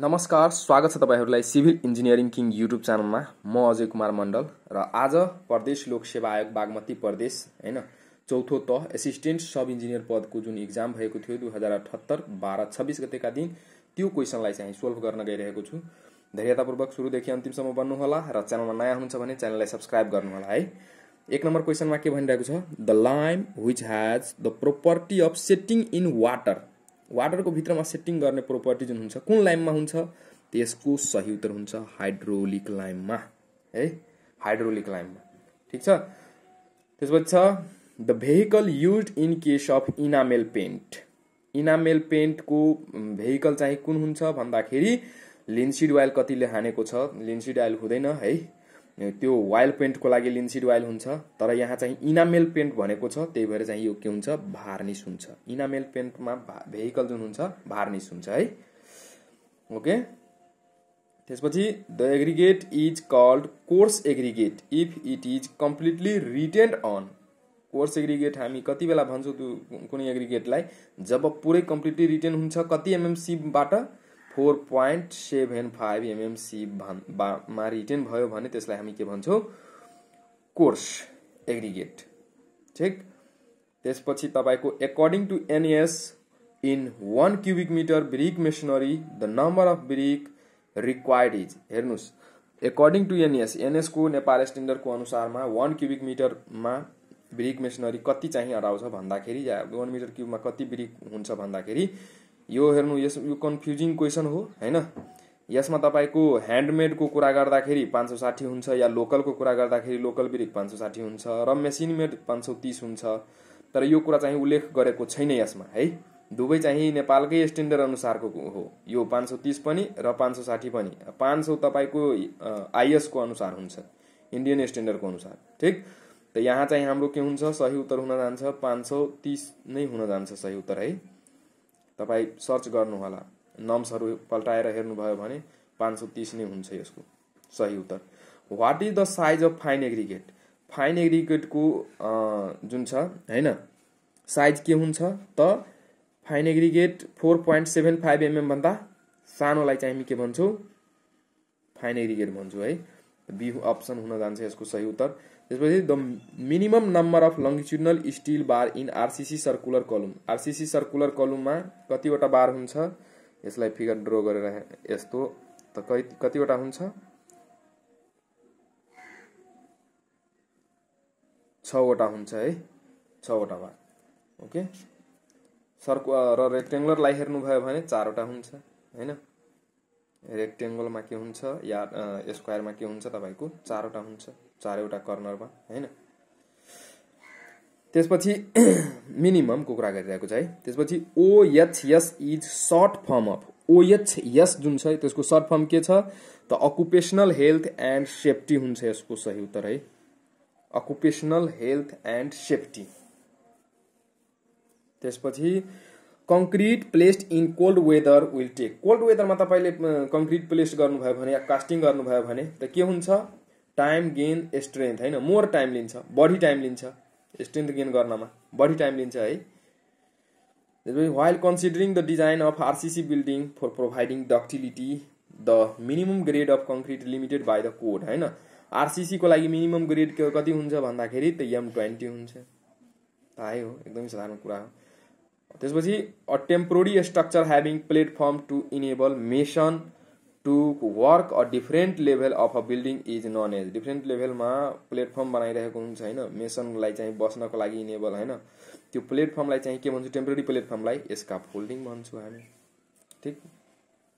नमस्कार स्वागत छ तपाईँहरूलाई सिभिल इन्जिनियरिङ किङ युट्युब च्यानलमा म अजय कुमार मण्डल र आज प्रदेश लोकसेवा आयोग बागमती प्रदेश होइन चौथो त एसिस्टेन्ट सब इन्जिनियर पदको जुन इक्जाम भएको थियो दुई हजार अठहत्तर बाह्र छब्बिस गतेका दिन त्यो क्वेसनलाई चाहिँ सोल्भ गर्न गइरहेको छु धैर्यतापूर्वक सुरुदेखि अन्तिमसम्म बन्नुहोला र च्यानलमा नयाँ हुनुहुन्छ भने च्यानललाई सब्सक्राइब गर्नुहोला है एक नम्बर क्वेसनमा के भनिरहेको छ the lime which has the property of setting in water water भित्रमा सेटिङ गर्ने प्रोपर्टी जुन हुन्छ कुन लाइममा हुन्छ त्यसको सही उत्तर हुन्छ हाइड्रोलिक लाइममा है हाइड्रोलिक लाइममा ठिक छ त्यसपछि छ the vehicle use in case of enamel paint enamel पेन्टको भेहिकल चाहिँ कुन हुन्छ भन्दाखेरि लिन्सिड वायल कतिले हानेको छ लिन्सिड ओयल हुँदैन है त्यो वाइल पेन्टको लागि लिन्सिड वाइल हुन्छ तर यहाँ चाहिँ इनामेल पेन्ट भनेको छ त्यही भएर चाहिँ यो के हुन्छ भार्निस हुन्छ इनामेल पेन्टमा भेहिकल जुन हुन्छ भार्निस हुन्छ है ओके त्यसपछि the aggregate is called coarse aggregate if it is completely retained on coarse aggregate हामी कति बेला भन्छौँ त्यो कुनै एग्रिगेटलाई जब पुरै कम्प्लिटली रिटेन हुन्छ कति एमएमसीबाट four point seven five MMC भनमा रिटेन भयो भने त्यसलाई हामी के भन्छौँ कोर्स एग्रिगेट ठिक त्यसपछि तपाईँको according to NS in one cubic metre brick masonry the number of brick required is हेर्नुहोस् एकर्डिङ टु एनएस एनएसको नेपाल स्ट्यान्डर्डको अनुसारमा वान क्युबिक मिटरमा ब्रिक मेसिनरी कति चाहिँ हराउँछ भन्दाखेरि या वान मिटर क्युबमा कति ब्रिक हुन्छ भन्दाखेरि यो हेर्नु यस यो कन्फ्युजिङ क्वेसन हो होइन यसमा तपाईँको ह्यान्डमेडको कुरा गर्दाखेरि पाँच सौ साठी हुन्छ या लोकलको कुरा गर्दाखेरि लोकल बिरिक पाँच सौ साठी हुन्छ र मेसिन मेड पाँच सौ तिस हुन्छ तर यो कुरा चाहिँ उल्लेख गरेको छैन यसमा है दुवै चाहिँ नेपालकै स्ट्यान्डर्ड अनुसारको हो यो पाँच सौ तिस पनि र पाँच सौ साठी पनि पाँच सौ तपाईँको आइएसको अनुसार हुन्छ इन्डियन स्ट्यान्डर्डको अनुसार ठिक त यहाँ चाहिँ हाम्रो के हुन्छ सही उत्तर हुन जान्छ पाँच सौ तिस नै हुन जान्छ सही उत्तर है तपाईँ सर्च गर्नुहोला नम्सहरू पल्टाएर हेर्नुभयो भने पाँच सौ तिस नै हुन्छ यसको सही उत्तर what is the size of fine aggregate fine एग्रिगेटको जुन छ होइन साइज के हुन्छ त fine aggregate four point seven five एमएमभन्दा सानोलाई चाहिँ हामी के भन्छौँ फाइन एग्रिगेट भन्छौँ है बी अप्सन हुन जान्छ यसको सही उत्तर त्यसपछि the minimum number of longitudinal steel bar in RCC circular column RCC circular कलुममा कतिवटा बार हुन्छ यसलाई फिगर ड्र गरेर यस्तो त कति कतिवटा हुन्छ छवटा हुन्छ है छवटा बार ओके सर्कु र रेक्टेङ्गुलरलाई हेर्नुभयो भने चारवटा हुन्छ होइन रेक्टेङ्गलमा के हुन्छ या स्क्वायरमा के हुन्छ तपाईँको चारवटा हुन्छ चारवटा कर्नरमा होइन त्यसपछि मिनिमम कुरा गरिरहेको छ है त्यसपछि OHS is short form of OHS जुन छ त्यसको सर्ट फर्म के छ त अकुपेसनल हेल्थ एन्ड सेफ्टी हुन्छ यसको सही उत्तर है अकुपेसनल हेल्थ एन्ड सेफ्टी त्यसपछि concrete placed in cold weather will take cold वेदरमा तपाईँले कङ्क्रिट प्लेस गर्नुभयो भने या कास्टिङ गर्नुभयो भने त के हुन्छ टाइम गेन स्ट्रेन्थ होइन मोर टाइम लिन्छ बढी टाइम लिन्छ स्ट्रेन्थ गेन गर्नमा बढी टाइम लिन्छ है त्यसपछि while considering the design of RCC building for providing ductility the minimum grade of concrete limited by the code होइन आरसिसीको लागि मिनिमम ग्रेड कति हुन्छ भन्दाखेरि त एम ट्वेन्टी हुन्छ थाहै हो एकदमै साधारण कुरा हो त्यसपछि a temporary structure having platform to enable mason to work a different level of a building is known as different लेभलमा प्लेटफर्म बनाइरहेको हुन्छ होइन मेसनलाई चाहिँ बस्नको लागि इनेबल होइन त्यो प्लेटफर्मलाई चाहिँ के भन्छु टेम्परेरी प्लेटफर्मलाई यसका फोल्डिङ भन्छु हामी ठिक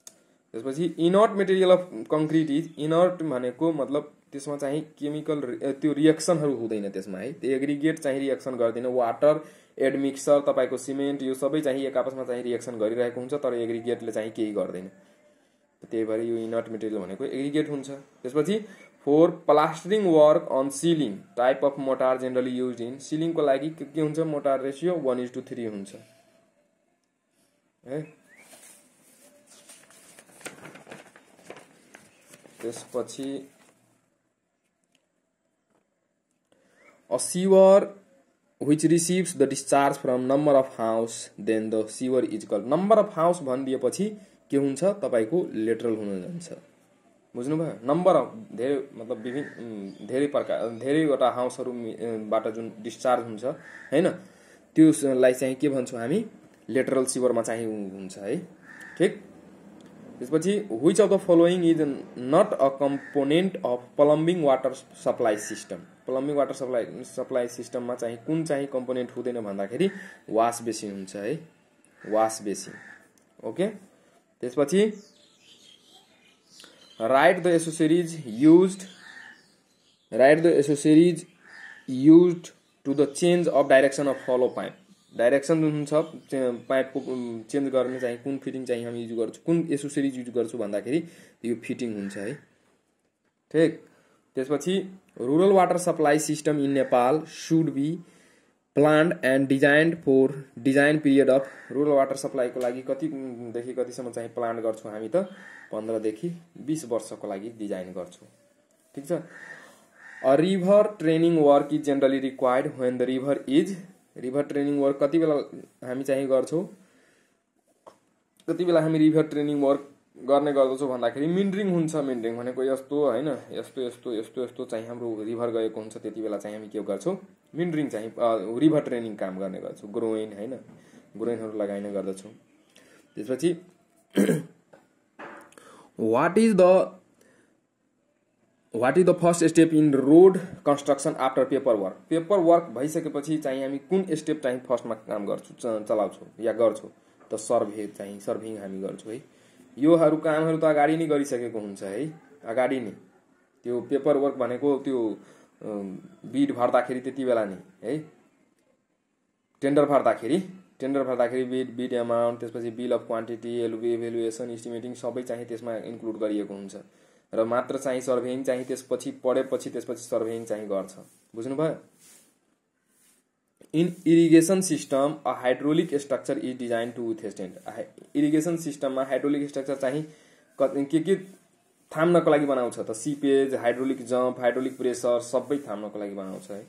त्यसपछि inert material of concrete is inert भनेको मतलब त्यसमा चाहिँ केमिकल त्यो रिएक्सनहरू हुँदैन त्यसमा है त्यो एग्रिगेट चाहिँ रिएक्सन गर्दैन वाटर एडमिक्सर तपाईँको सिमेन्ट यो सबै चाहिँ एक आपसमा चाहिँ रिएक्सन गरिरहेको हुन्छ तर एग्रिगेटले चाहिँ केही गर्दैन त्यही भएर यो इनर्ट मेटेरियल भनेको एग्रिगेट हुन्छ त्यसपछि for plastering work on ceiling type of mortar generally use in सिलिङको लागि के के हुन्छ mortar ratio one is two three हुन्छ है त्यसपछि a sewer which receives the discharge from number of house then the sewer is call number of house भनिदिएपछि के हुन्छ तपाईँको लेटरल हुन जान्छ बुझ्नुभयो नम्बर अफ धेरै मतलब विभिन्न धेरै प्रकार धेरैवटा हाउसहरूबाट जुन डिस्चार्ज हुन्छ होइन त्यसलाई चाहिँ के भन्छौँ हामी लेटरल सिभरमा चाहिँ हुन्छ है ठिक त्यसपछि which of the following is not a component of plumbing water supply system plumbing water supply supply सिस्टममा चाहिँ कुन चाहिँ कम्पोनेन्ट हुँदैन भन्दाखेरि वास बेसिन हुन्छ है वास बेसिन ओके त्यसपछि right the accessories use right the accessories use to the change of direction of flow pipe direction जुन हुन्छ पाइपको चेन्ज गर्ने चाहिँ कुन फिटिङ चाहिँ हामी युज गर्छु कुन एसोसरिज युज गर्छु भन्दाखेरि यो फिटिङ हुन्छ है ठिक त्यसपछि rural water supply system in Nepal should be planned and designed for design period of rural water सप्लाईको लागि कतिदेखि कतिसम्म चाहिँ प्लान गर्छौँ हामी त पन्ध्रदेखि बिस वर्षको लागि डिजाइन गर्छौँ ठिक छ a river training work is generally required when the river is river training work कति बेला हामी चाहिँ गर्छौँ कति बेला हामी रिभर ट्रेनिङ वर्क गर्ने गर्दछु भन्दाखेरि मिन्ड्रिङ हुन्छ मिन्ड्रिङ भनेको यस्तो होइन यस्तो यस्तो यस्तो यस्तो चाहिँ हाम्रो रिभर गएको हुन्छ त्यति बेला चाहिँ हामी के गर्छौँ मिन्ड्रिङ चाहिँ रिभर ट्रेनिङ काम गर्ने गर्छौँ ग्रोइन होइन ग्रोइनहरू लगाइने गर्दछौँ त्यसपछि what is the what is the first step in road construction after paper work paper work भइसकेपछि चाहिँ हामी कुन स्टेप चाहिँ फर्स्टमा काम गर्छौँ चलाउँछौँ या गर्छौँ त सर्भे चाहिँ सर्भिङ हामी गर्छौँ है योहरू कामहरू त अगाडि नै गरिसकेको हुन्छ है अगाडि नै त्यो पेपर वर्क भनेको त्यो बिड भर्दाखेरि त्यति बेला नै है टेन्डर भर्दाखेरि टेन्डर भर्दाखेरि बिड बिड एमाउन्ट त्यसपछि बिल अफ क्वान्टिटी एलु एभेलुएसन इस्टिमेटिङ सबै चाहिँ त्यसमा इन्क्लुड गरिएको हुन्छ र मात्र चाहिँ सर्भेइङ चाहिँ त्यसपछि पढेपछि त्यसपछि सर्भेइङ चाहिँ गर्छ बुझ्नुभयो in irrigation system a hydraulic structure is design to withstand irrigation सिस्टममा हाइड्रोलिक स्ट्रक्चर चाहिँ के के थाम्नको लागि बनाउँछ त seepage hydraulic jump hydraulic pressure सबै थाम्नको लागि बनाउँछ है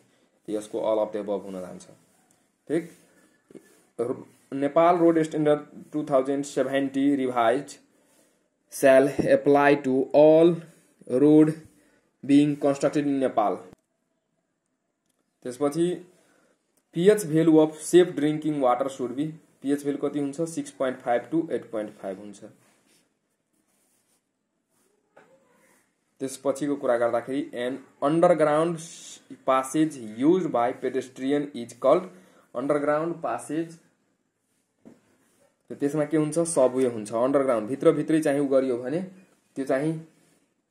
यसको अल अफ द बब हुन जान्छ ठिक Nepal road standard two thousand seventy revise shall apply to all road being constructed in Nepal त्यसपछि pH value of safe drinking water should be pH value कति हुन्छ six point five to eight point five हुन्छ त्यसपछिको कुरा गर्दाखेरि an underground passage use by pedestrian is called underground passage त्यसमा के हुन्छ सबवे हुन्छ अन्डरग्राउन्ड भित्रभित्रै चाहिँ उ गरियो भने त्यो चाहिँ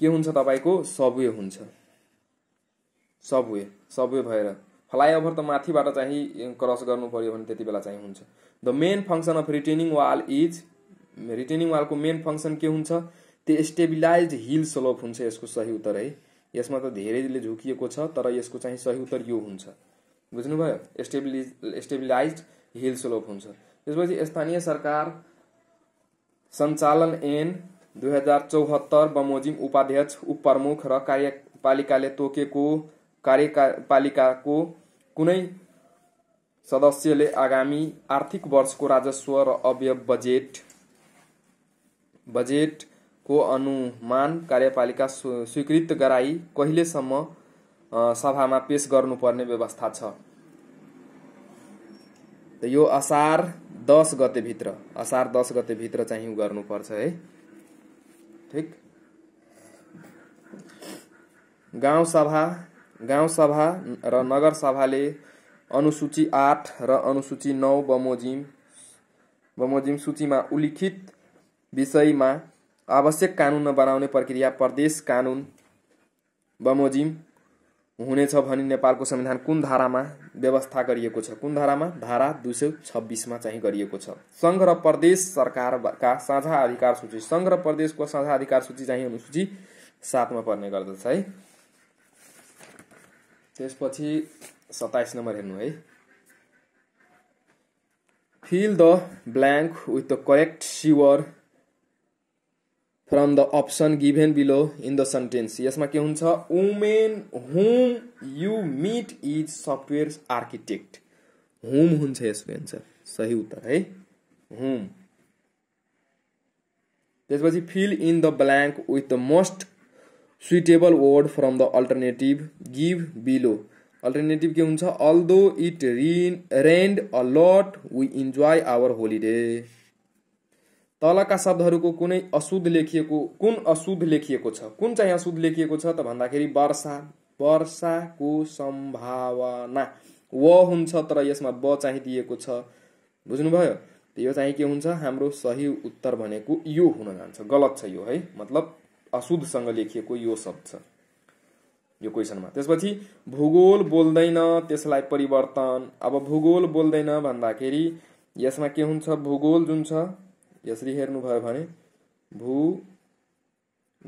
के हुन्छ तपाईँको सबवे हुन्छ सबवे सबवे भएर फ्लाइओभर त माथिबाट चाहिँ क्रस गर्नु पऱ्यो भने त्यति बेला चाहिँ हुन्छ the main function of retaining wall is retaining वालको मेन फङ्सन के हुन्छ त्यो स्टेबिलाइज हिल स्लोप हुन्छ यसको सही उत्तर है यसमा त धेरैले झुकिएको छ तर यसको चाहिँ सही उत्तर यो हुन्छ बुझ्नुभयो स्टेबिलिज स्टेबिलाइज हिल स्लोप हुन्छ त्यसपछि स्थानीय सरकार सञ्चालन एन दुई हजार चौहत्तर बमोजिम उपाध्यक्ष उपप्रमुख र कार्यपालिकाले तोकेको कार्यपालिकाको कुनै सदस्यले आगामी आर्थिक वर्षको राजस्व र अव्यय बजेट बजेटको अनुमान कार्यपालिका स्वीकृत गराई कहिलेसम्म सभामा पेश गर्नुपर्ने व्यवस्था छ यो असार दस गतेभित्र असार दस गतेभित्र चाहिँ गर्नुपर्छ है ठिक गाउँ सभा गाउँसभा र नगरसभाले अनुसूची आठ र अनुसूची नौ बमोजिम बमोजिम सूचीमा उल्लिखित विषयमा आवश्यक कानुन बनाउने प्रक्रिया प्रदेश कानुन बमोजिम हुनेछ भनी नेपालको संविधान कुन धारामा व्यवस्था गरिएको छ कुन धारामा धारा दुई सय छब्बिसमा चाहिँ गरिएको छ सङ्घ र प्रदेश सरकारका साझा अधिकार सूची सङ्घ र प्रदेशको साझा अधिकार सूची चाहिँ अनुसूची सातमा पर्ने गर्दछ है त्यसपछि सत्ताइस नम्बर हेर्नु है fill the blank with the correct sewer from the option given below in the sentence यसमा के हुन्छ women whom you meet is software architect whom हुन्छ यसको एन्सर सही उत्तर है हुम त्यसपछि fill in the blank with the most suitable word from the alternative give below alternative के हुन्छ although it rain rained a lot we enjoy our holiday तलका शब्दहरूको कुनै अशुद्ध लेखिएको कुन अशुद्ध लेखिएको छ कुन चाहिँ अशुद्ध लेखिएको छ त भन्दाखेरि वर्षा वर्षाको सम्भावना व हुन्छ तर यसमा ब चाहिँ दिएको छ बुझ्नुभयो यो चाहिँ के हुन्छ हाम्रो सही उत्तर भनेको यो हुन जान्छ गलत छ यो है मतलब अशुद्धसँग लेखिएको यो शब्द छ यो क्वेसनमा त्यसपछि भूगोल बोल्दैन त्यसलाई परिवर्तन अब भूगोल बोल्दैन भन्दाखेरि यसमा के हुन्छ भूगोल जुन छ यसरी हेर्नुभयो भने भू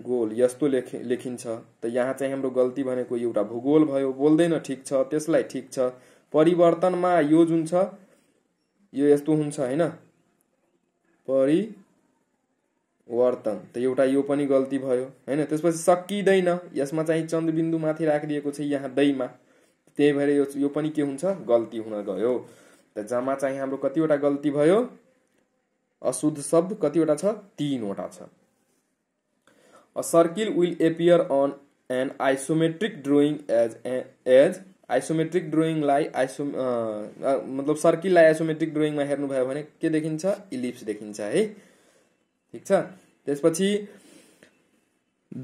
गोल यस्तो लेख लेखिन्छ त यहाँ चाहिँ हाम्रो गल्ती भनेको एउटा भूगोल भयो बोल्दैन ठिक छ त्यसलाई ठिक छ परिवर्तनमा यो जुन छ यो यस्तो हुन्छ होइन परि वर्तन त एउटा यो पनि गल्ती भयो होइन त्यसपछि सकिँदैन यसमा चाहिँ चन्द्रबिन्दु माथि राखिदिएको छ यहाँ दैमा त्यही भएर यो यो पनि के हुन्छ गल्ती हुन गयो त जम्मा चाहिँ हाम्रो कतिवटा गल्ती भयो अशुद्ध शब्द कतिवटा छ तिनवटा छ a circle will appear on an isometric drawing as as isometric ड्रोइङलाई आइसो मतलब सर्किललाई आइसोमेट्रिक ड्रोइङमा हेर्नुभयो भने के देखिन्छ इलिप्स देखिन्छ है ठिक छ त्यसपछि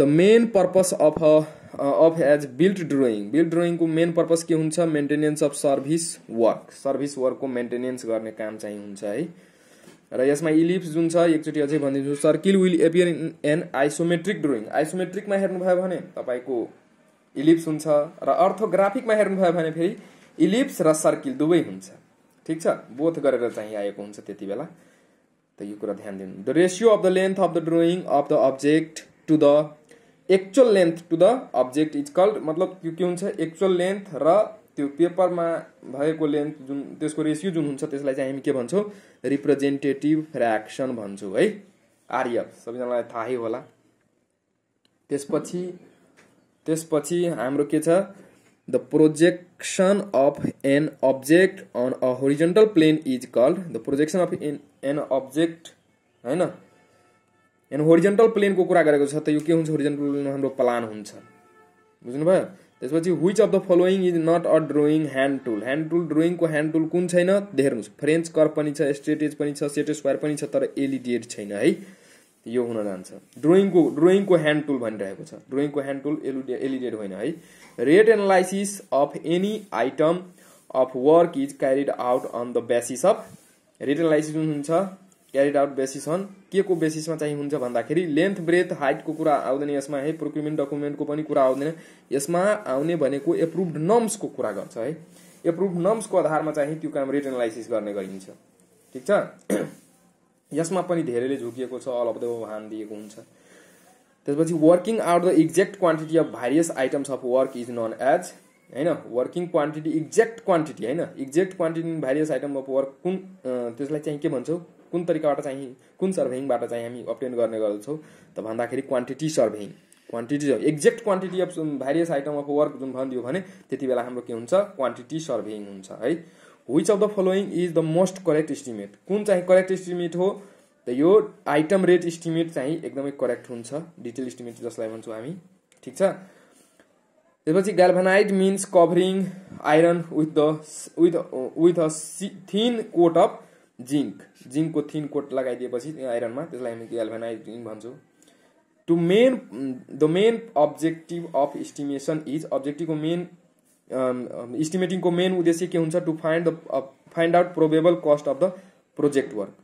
the main purpose of of as build drawing build ड्रोइङको मेन पर्पस के हुन्छ maintenance of service work service वर्कको मेन्टेनेन्स गर्ने काम चाहिँ हुन्छ है र यसमा इलिप्स जुन छ एकचोटि अझै भनिदिन्छु circle will appear in an isometric drawing आइसोमेट्रिकमा हेर्नुभयो भने तपाईँको इलिप्स हुन्छ र अर्थोग्राफिकमा हेर्नुभयो भने फेरि इलिप्स र सर्किल दुवै हुन्छ ठिक छ बोथ गरेर चाहिँ आएको हुन्छ त्यति बेला त यो कुरा ध्यान दिनु the ratio of the length of the drawing of the object to the actual length to the object is called मतलब यो के हुन्छ एक्चुअल लेन्थ र त्यो पेपरमा भएको लेन्थ जुन त्यसको रेसियो जुन हुन्छ त्यसलाई चाहिँ हामी के भन्छौँ रिप्रेजेन्टेटिभ फ्रेक्सन भन्छौँ है आर्य सबैजनालाई थाहै होला त्यसपछि त्यसपछि हाम्रो के छ the projection of an object on a horizontal plane is called the projection of an an object होइन एन होरिजेन्टल प्लेनको कुरा गरेको छ त यो के हुन्छ होरिजेन्टल प्लेन हाम्रो प्लान हुन्छ बुझ्नुभयो त्यसपछि which of the following is not a drawing hand tool hand tool ड्रोइङको ह्यान्ड टुल कुन छैन हेर्नुहोस् फ्रेन्च कर्भ पनि छ स्ट्रेटेज पनि छ सेट स्क्वायर पनि छ तर एलिडिएट e छैन है यो हुन जान्छ ड्रोइङको ड्रोइङको ह्यान्ड टुल भनिरहेको छ ड्रोइङको ह्यान्ड टुल एलुडे एलिडेड होइन है rate analysis of any item of work is carried out on the basis of rate analysis जुन हुन्छ क्यारिड आउट बेसिस अन के को बेसिसमा चाहिँ हुन्छ भन्दाखेरि लेन्थ ब्रेथ हाइटको कुरा आउँदैन यसमा है प्रोक्युमेन्ट डकुमेन्टको पनि कुरा आउँदैन यसमा आउने भनेको एप्रुभड नर्म्सको कुरा गर्छ है एप्रुभ नर्म्सको आधारमा चाहिँ त्यो काम रेट एनालाइसिस गर्ने गरिन्छ ठिक छ यसमा पनि धेरैले झुकिएको छ अल अफ द वान दिएको हुन्छ त्यसपछि working out the exact quantity of various items of work is known as होइन वर्किङ क्वान्टिटी एक्ज्याक्ट क्वान्टिटी होइन exact quantity various item of work कुन त्यसलाई चाहिँ के भन्छौँ कुन तरिकाबाट चाहिँ कुन सर्भेइङबाट चाहिँ हामी अप्टेन गर्ने गर्दछौँ त भन्दाखेरि quantity surveying quantity exact quantity of various item of work जुन भनिदियो भने त्यति बेला हाम्रो के हुन्छ क्वान्टिटी सर्भेइङ हुन्छ है which of the following is the most correct estimate कुन चाहिँ करेक्ट इस्टिमेट हो त यो आइटम रेट इस्टिमेट चाहिँ एकदमै करेक्ट हुन्छ डिटेल इस्टिमेट जसलाई भन्छौँ हामी ठिक छ त्यसपछि galvanize means covering iron with the with with a thin coat of zinc जिङ्कको थिन कोट लगाइदिएपछि आइरनमा त्यसलाई हामी ग्याल्भानाइट जिङ्क भन्छौँ to main the main objective of estimation is अब्जेक्टिभको मेन इस्टिमेटिङको um, मेन um, उद्देश्य के हुन्छ to find the find out probable cost of the project work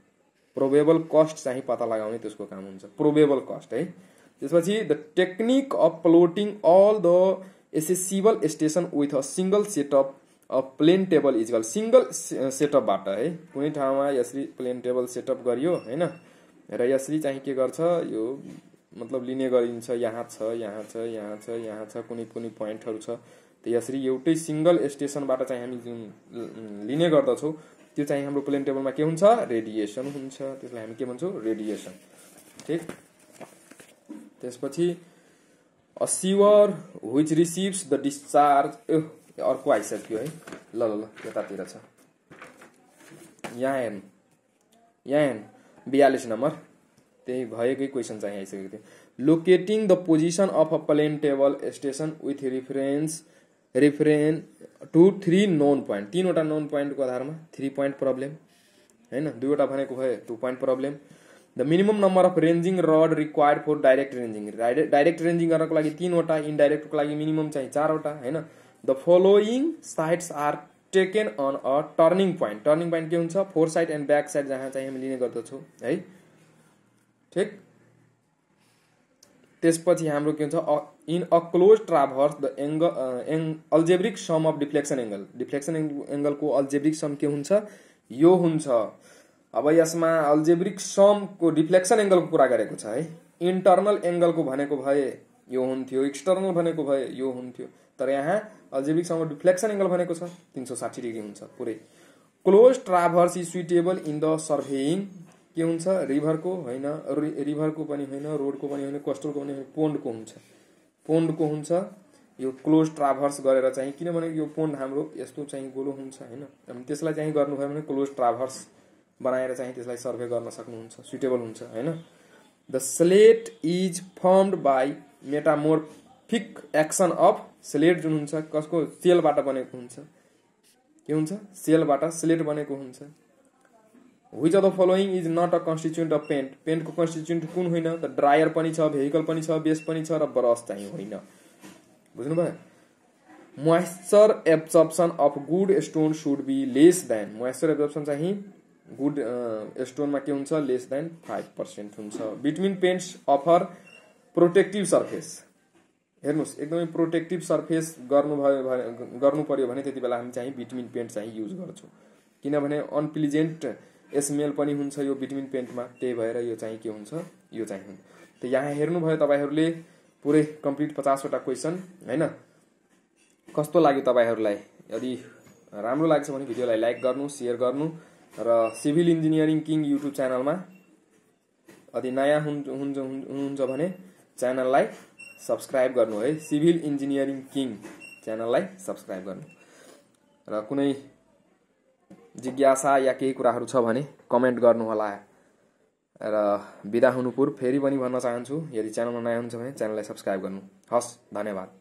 probable cost चाहिँ पत्ता लगाउने त्यसको काम हुन्छ प्रोबेबल कस्ट है त्यसपछि the technique of plotting all the accessible station with a single setup a plane table is is called single सेटअपबाट है कुनै ठाउँमा यसरी प्लेन टेबल सेटअप गरियो होइन र यसरी चाहिँ के गर्छ यो मतलब लिने गरिन्छ यहाँ छ यहाँ छ यहाँ छ यहाँ छ कुनै कुनै पोइन्टहरू छ यसरी एउटै सिङ्गल स्टेसनबाट चाहिँ हामी जुन लिने गर्दछौँ त्यो चाहिँ हाम्रो प्लेन टेबलमा के हुन्छ रेडिएसन हुन्छ त्यसलाई हामी के भन्छौँ रेडिएसन ठिक त्यसपछि a sewer which receives the discharge a अर्को आइसक्यो है ल ल ल यतातिर छ यहाँ हेर्नु यहाँ हेर्नु बयालिस नम्बर त्यही भएकै क्वेसन चाहिँ आइसकेको थियो locating the position of a plane table station with reference reference to three known point तिनवटा नन पोइन्टको आधारमा थ्री पोइन्ट प्रब्लम होइन दुईवटा भनेको भयो two point problem the minimum number of ranging rod required for direct ranging direct ranging गर्नको लागि तिनवटा इन्डाइरेक्टको लागि मिनिमम चाहिँ चारवटा होइन the following sides are taken on a turning point turning point के हुन्छ four side and back side जहाँ चाहिँ हामी लिने गर्दछौँ है ठिक त्यसपछि हाम्रो के हुन्छ in a close traverse the angle एङ algebraic sum of deflection angle deflection एङ्गलको अल्जेब्रिक सम के हुन्छ यो हुन्छ अब यसमा अल्जेब्रिक समको डिफ्लेक्सन एङ्गलको कुरा गरेको छ है इन्टर्नल एङ्गलको भनेको भए यो हुन्थ्यो एक्सटर्नल भनेको भए यो हुन्थ्यो तर यहाँ अल्जेब्रिक समको डिफ्लेक्सन एङ्गल भनेको छ तिन सौ साठी डिग्री हुन्छ पुरै close traverse is suitable in the surveying के हुन्छ रिभरको होइन रिभरको पनि होइन रोडको पनि होइन कोस्टलको पनि होइन पोन्डको हुन्छ पोन्डको हुन्छ यो क्लोज ट्राभर्स गरेर चाहिँ किनभने यो पोन्ड हाम्रो यस्तो चाहिँ गोलो हुन्छ होइन त्यसलाई चाहिँ गर्नुभयो भने क्लोज ट्राभर्स बनाएर चाहिँ त्यसलाई सर्भे गर्न सक्नुहुन्छ सुटेबल हुन्छ होइन the slate is formed by metamorphic action of slate जुन हुन्छ कसको सेलबाट बनेको हुन्छ के हुन्छ सेलबाट स्लेट बनेको हुन्छ which of the following is not a constituent of paint पेन्टको कन्स्टिच्युन्ट कुन होइन त ड्रायर पनि छ भेहिकल पनि छ बेस पनि छ र ब्रस चाहिँ होइन बुझ्नुभयो moisture absorption of good stone should be less than moisture absorption चाहिँ गुड स्टोनमा के हुन्छ लेस देन फाइभ पर्सेन्ट हुन्छ between paints offer protective surface हेर्नुहोस् एकदमै प्रोटेक्टिभ सर्फेस गर्नुभयो गर्नु पर्यो भने त्यति बेला हामी चाहिँ बिट्विन पेन्ट चाहिँ युज गर्छौँ किनभने अनप्लिजेन्ट एसमेल पनि हुन्छ यो भिटामिन पेन्टमा त्यही भएर यो चाहिँ के हुन्छ यो चाहिँ हुन् त यहाँ हेर्नुभयो तपाईँहरूले पुरै कम्प्लिट पचासवटा क्वेसन होइन कस्तो लाग्यो तपाईँहरूलाई यदि राम्रो लाग्छ भने भिडियोलाई लाइक गर्नु सेयर गर्नु र सिभिल इन्जिनियरिङ किङ युट्युब च्यानलमा यदि नयाँ हुनुहुन्छ हुनुहुन्छ भने च्यानललाई सब्सक्राइब गर्नु है सिभिल इन्जिनियरिङ किङ च्यानललाई सब्सक्राइब गर्नु र कुनै जिज्ञासा या केही कुराहरू छ भने कमेन्ट गर्नुहोला र बिदा हुनुपुर फेरि पनि भन्न चाहन्छु यदि च्यानलमा नयाँ हुन्छ भने च्यानललाई सब्सक्राइब गर्नु हस् धन्यवाद